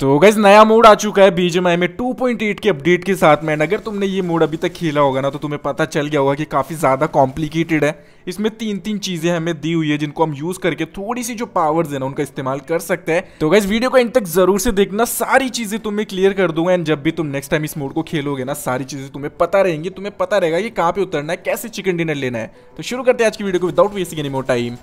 तो गैस नया मोड आ चुका है बीजेमआई में 2.8 के अपडेट के साथ में अगर तुमने ये मोड अभी तक खेला होगा ना तो तुम्हें पता चल गया होगा कि काफ़ी ज़्यादा कॉम्प्लिकेटेड है इसमें तीन तीन चीज़ें हमें दी हुई है जिनको हम यूज़ करके थोड़ी सी जो पावर्स है ना उनका इस्तेमाल कर सकते हैं तो गैस वीडियो को इन तक ज़रूर से देखना सारी चीज़ें तुम्हें क्लियर कर दूंगा एंड जब भी तुम नेक्स्ट टाइम इस मोड को खेलोगे ना सारी चीज़ें तुम्हें पता रहेंगी तुम्हें पता रहेगा कि कहाँ पे उतरना है कैसे चिकन डिनर लेना है तो शुरू करते हैं आज की वीडियो को without wasting any more time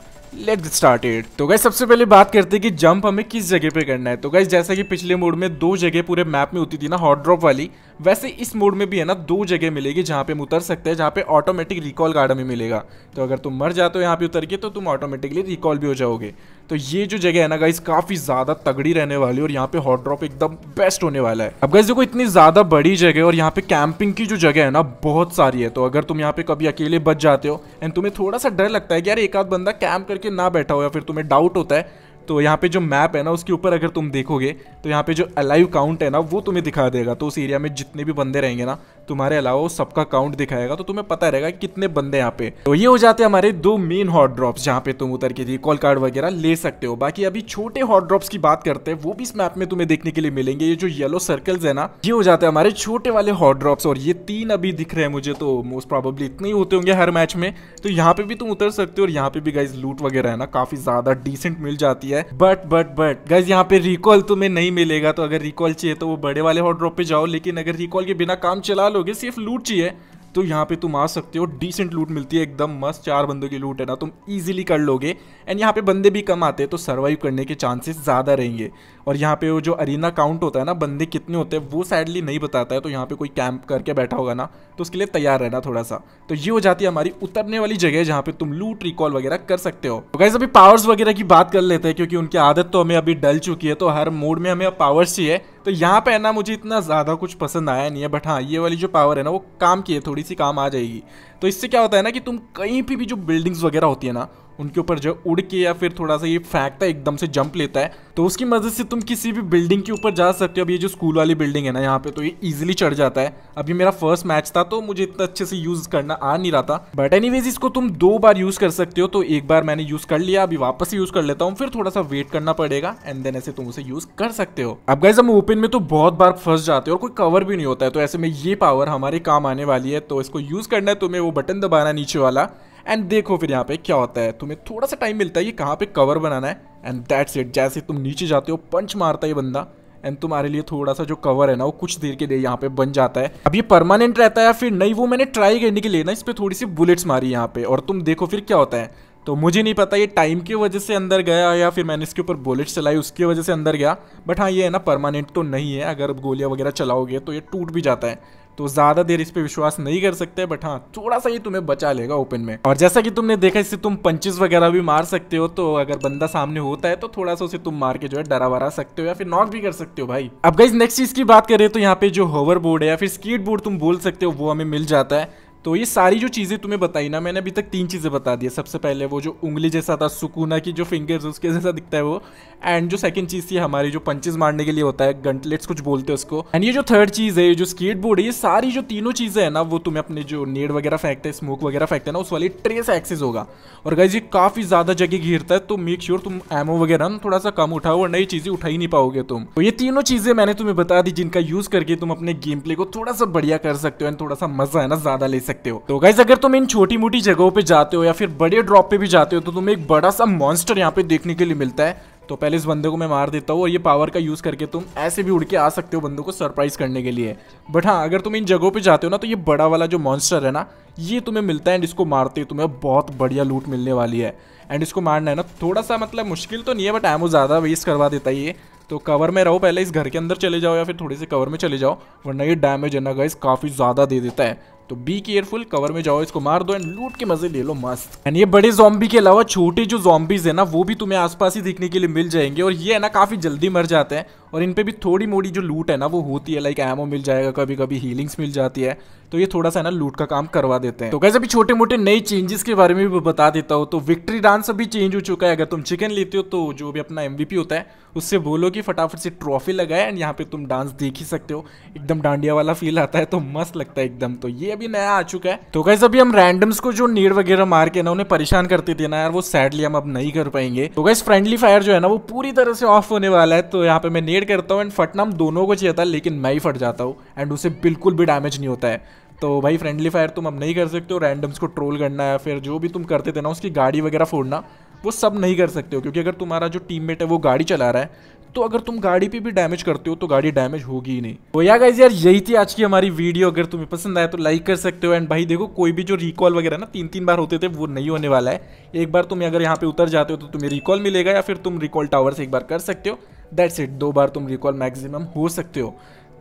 let started तो गाइज सबसे पहले बात करते हैं कि जंप हमें किस जगह पे करना है तो गाइज जैसा कि पिछले मोड में दो जगह पूरे मैप में होती थी ना हॉट ड्रॉप वाली वैसे इस मोड में भी है ना दो जगह मिलेगी जहाँ पे हम उतर सकते हैं जहाँ पे ऑटोमेटिक रिकॉल गार्ड हमें मिलेगा तो अगर तुम मर जाते हो यहाँ पे उतर के तो तुम ऑटोमेटिकली रिकॉल भी हो जाओगे तो ये जो जगह है ना गाइज काफी ज्यादा तगड़ी रहने वाली है और यहाँ पे हॉट ड्रॉप एकदम बेस्ट होने वाला है अब गाइज देखो इतनी ज्यादा बड़ी जगह और यहाँ पे कैंपिंग की जो जगह है ना बहुत सारी है तो अगर तुम यहाँ पे कभी अकेले बच जाते हो एंड तुम्हें थोड़ा सा डर लगता है कि यार एक आध बंदा कैंप करके ना बैठा हो या फिर तुम्हें डाउट होता है तो यहाँ पे जो मैप है ना उसके ऊपर अगर तुम देखोगे तो यहाँ पे जो अलाइव काउंट है ना वो तुम्हें दिखा देगा तो उस एरिया में जितने भी बंदे रहेंगे ना तुम्हारे अलावा सबका काउंट दिखाएगा तो तुम्हें पता रहेगा कितने बंदे यहाँ पे तो ये हो जाते हैं हमारे दो मेन हॉट ड्रॉप्स जहाँ पे तुम उतर के रिकॉल कार्ड वगैरह ले सकते हो बाकी अभी छोटे हॉट ड्रॉप्स की बात करते हैं वो भी इस मैप में तुम्हें देखने के लिए मिलेंगे ये जो येलो सर्कल्स है ना ये हो जाते हैं हमारे छोटे वाले हॉट ड्रॉप्स और ये तीन अभी दिख रहे हैं मुझे तो मोस्ट प्रॉबली इतने ही होते होंगे हर मैच में तो यहाँ पे भी तुम उतर सकते हो और यहाँ पे भी गाइज लूट वगैरह है ना काफी ज्यादा डिसेंट मिल जाती है बट बट बट गाइज यहाँ पे रिकॉल तुम्हें नहीं मिलेगा तो अगर रिकॉल चाहिए तो वो बड़े वाले हॉट ड्रॉप पे जाओ लेकिन अगर रिकॉल के बिना काम चला लोगे सिर्फ लूट चाहिए तो यहाँ पे तुम आ सकते हो डिसेंट लूट मिलती है एकदम मस्त चार बंदों की लूट है ना तुम इजीली कर लोगे एंड यहाँ पे बंदे भी कम आते हैं तो सर्वाइव करने के चांसेस ज़्यादा रहेंगे और यहाँ पे वो जो अरीना काउंट होता है ना बंदे कितने होते हैं वो सैडली नहीं बताता है तो यहाँ पे कोई कैंप करके बैठा होगा ना तो उसके लिए तैयार रहना थोड़ा सा तो ये हो जाती है हमारी उतरने वाली जगह जहाँ पे तुम लूट रिकॉल वगैरह कर सकते हो तो गैस अभी पावर्स वगैरह की बात कर लेते हैं क्योंकि उनकी आदत तो हमें अभी डल चुकी है तो हर मोड में हमें पावर्स चाहिए तो यहाँ पे है ना मुझे इतना ज़्यादा कुछ पसंद आया नहीं है बट हाँ ये वाली जो पावर है ना वो काम की है थोड़ी सी काम आ जाएगी तो इससे क्या होता है ना कि तुम कहीं पर भी जो बिल्डिंग्स वगैरह होती है ना उनके ऊपर जो उड़ के या फिर थोड़ा सा ये फेंकता है एकदम से जंप लेता है तो उसकी मदद से तुम किसी भी बिल्डिंग के ऊपर जा सकते हो अब ये जो स्कूल वाली बिल्डिंग है ना यहाँ पे तो ये इजिली चढ़ जाता है अभी मेरा फर्स्ट मैच था तो मुझे इतना अच्छे से यूज करना आ नहीं रहा था बट एनी इसको तुम दो बार यूज कर सकते हो तो एक बार मैंने यूज कर लिया अभी वापस यूज कर लेता हूँ फिर थोड़ा सा वेट करना पड़ेगा एंड देन ऐसे तुम उसे यूज कर सकते हो अब गाइज हम ओपन में तो बहुत बार फंस जाते हो और कोई कवर भी नहीं होता है तो ऐसे में ये पावर हमारे काम आने वाली है तो इसको यूज करना है तुम्हें तो वो बटन दबाना नीचे वाला एंड देखो फिर यहाँ पे क्या होता है तुम्हें थोड़ा सा टाइम मिलता है ये कहाँ पे कवर बनाना है एंड दैट्स इट जैसे तुम नीचे जाते हो पंच मारता है बंदा एंड तुम्हारे लिए थोड़ा सा जो कवर है ना वो कुछ देर के लिए यहाँ पे बन जाता है अब ये परमानेंट रहता है या फिर नहीं वो मैंने ट्राई करने के लिए ना इस पर थोड़ी सी बुलेट्स मारी यहाँ पे और तुम देखो फिर क्या होता है तो मुझे नहीं पता ये टाइम की वजह से अंदर गया या फिर मैंने इसके ऊपर बुलेट चलाई उसकी वजह से अंदर गया बट हाँ ये है ना परमानेंट तो नहीं है अगर गोलियाँ वगैरह चलाओगे तो ये टूट भी जाता है तो ज़्यादा देर इस पर विश्वास नहीं कर सकते बट हाँ थोड़ा सा ही तुम्हें बचा लेगा ओपन में और जैसा कि तुमने देखा इससे तुम पंचेस वगैरह भी मार सकते हो तो अगर बंदा सामने होता है तो थोड़ा सा उसे तुम मार के जो है डरा वरा सकते हो या फिर नॉक भी कर सकते हो भाई अब गाइज नेक्स्ट चीज़ की बात करें तो यहाँ पे जो होवर बोर्ड है या फिर स्कीट बोर्ड तुम बोल सकते हो वो हमें मिल जाता है तो ये सारी जो चीज़ें तुम्हें बताई ना मैंने अभी तक तीन चीज़ें बता दी सबसे पहले वो जो उंगली जैसा था सुकूना की जो फिंगर्स उसके जैसा दिखता है वो एंड जो सेकंड चीज़ थी हमारी जो पंचेज मारने के लिए होता है गंटलेट्स कुछ बोलते हैं उसको एंड ये जो थर्ड चीज़ है जो स्केट बोर्ड है ये सारी जो तीनों चीज़ें है ना वो तुम्हें अपने जो नेड वगैरह फेंकते हैं स्मोक वगैरह फेंकते हैं ना उस वाली ट्रेस एक्सेस होगा और गाइज ये काफ़ी ज़्यादा जगह घिरता है तो मेक श्योर तुम एमओ वगैरह ना थोड़ा सा कम उठाओ और नई चीज़ें उठा ही नहीं पाओगे तुम तो ये तीनों चीज़ें मैंने तुम्हें बता दी जिनका यूज़ करके तुम अपने गेम प्ले को थोड़ा सा बढ़िया कर सकते हो एंड थोड़ा सा मज़ा है ना ज़्यादा ले सकते हो तो गाइज अगर तुम इन छोटी मोटी जगहों पर जाते हो या फिर बड़े ड्रॉप पे भी जाते हो तो तुम्हें एक बड़ा सा मॉन्स्टर यहाँ पे देखने के लिए मिलता है तो पहले इस बंदे को मैं मार देता हूँ और ये पावर का यूज़ करके तुम ऐसे भी उड़ के आ सकते हो बंदों को सरप्राइज़ करने के लिए बट हाँ अगर तुम इन जगहों पे जाते हो ना तो ये बड़ा वाला जो मॉन्स्टर है ना ये तुम्हें मिलता है एंड इसको मारते हो तुम्हें बहुत बढ़िया लूट मिलने वाली है एंड इसको मारना है ना थोड़ा सा मतलब मुश्किल तो नहीं है बट एमो ज़्यादा वेस्ट करवा देता है ये तो कवर में रहो पहले इस घर के अंदर चले जाओ या फिर थोड़े से कवर में चले जाओ वरना ये डैमेज है ना गाइस काफ़ी ज़्यादा दे देता है तो बी केयरफुल कवर में जाओ इसको मार दो एंड लूट के मजे ले लो मस्त एंड ये बड़े जॉम्बी के अलावा छोटे जो जॉम्बीज है ना वो भी तुम्हें आसपास ही देखने के लिए मिल जाएंगे और ये है ना काफी जल्दी मर जाते हैं और इन पर भी थोड़ी मोड़ी जो लूट है ना वो होती है लाइक एमओ मिल जाएगा कभी कभी हीलिंग्स मिल जाती है तो ये थोड़ा सा ना लूट का काम करवा देते हैं तो कैसे अभी छोटे मोटे नए चेंजेस के बारे में भी बता देता हूँ तो विक्ट्री डांस अभी चेंज हो चुका है अगर तुम चिकन लेते हो तो जो भी अपना एम होता है उससे बोलो कि फटाफट से ट्रॉफी लगाए एंड यहाँ पे तुम डांस देख ही सकते हो एकदम डांडिया वाला फील आता है तो मस्त लगता है एकदम तो ये अभी नया आ चुका है तो कैसे अभी हम रैंडम्स को जो नीड वगैरह मार के ना उन्हें परेशान करते थे ना यार वो सैडली हम अब नहीं कर पाएंगे तो कैसे फ्रेंडली फायर जो है ना वो पूरी तरह से ऑफ होने वाला है तो यहाँ पे मैं नेट शेयर करता हूँ एंड फटना हम दोनों को चाहिए था लेकिन मैं ही फट जाता हूँ एंड उसे बिल्कुल भी डैमेज नहीं होता है तो भाई फ्रेंडली फायर तुम अब नहीं कर सकते हो रैंडम्स को ट्रोल करना या फिर जो भी तुम करते थे ना उसकी गाड़ी वगैरह फोड़ना वो सब नहीं कर सकते हो क्योंकि अगर तुम्हारा जो टीम है वो गाड़ी चला रहा है तो अगर तुम गाड़ी पे भी डैमेज करते हो तो गाड़ी डैमेज होगी ही नहीं तो या गाइज यार यही थी आज की हमारी वीडियो अगर तुम्हें पसंद आया तो लाइक कर सकते हो एंड भाई देखो कोई भी जो रिकॉल वगैरह ना तीन तीन बार होते थे वो नहीं होने वाला है एक बार तुम अगर यहाँ पे उतर जाते हो तो तुम्हें रिकॉल मिलेगा या फिर तुम रिकॉल टावर से एक बार कर सकते हो दैट्स इट दो बार तुम रिकॉल मैक्सिमम हो सकते हो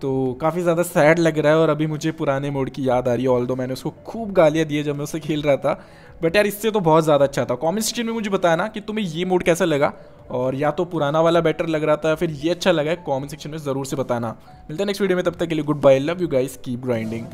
तो काफ़ी ज़्यादा सैड लग रहा है और अभी मुझे पुराने मोड की याद आ रही है ऑल दो मैंने उसको खूब गालियाँ दी है जब मैं उसे खेल रहा था बट यार इससे तो बहुत ज़्यादा अच्छा था कॉमेंट सेक्शन में मुझे बताना कि तुम्हें ये मोड कैसा लगा और या तो पुराना वाला बेटर लग रहा था या फिर ये अच्छा लगा है कॉमेंट सेक्शन में ज़रूर से बताना मिलता है नेक्स्ट वीडियो में तब तक के लिए goodbye love you guys keep grinding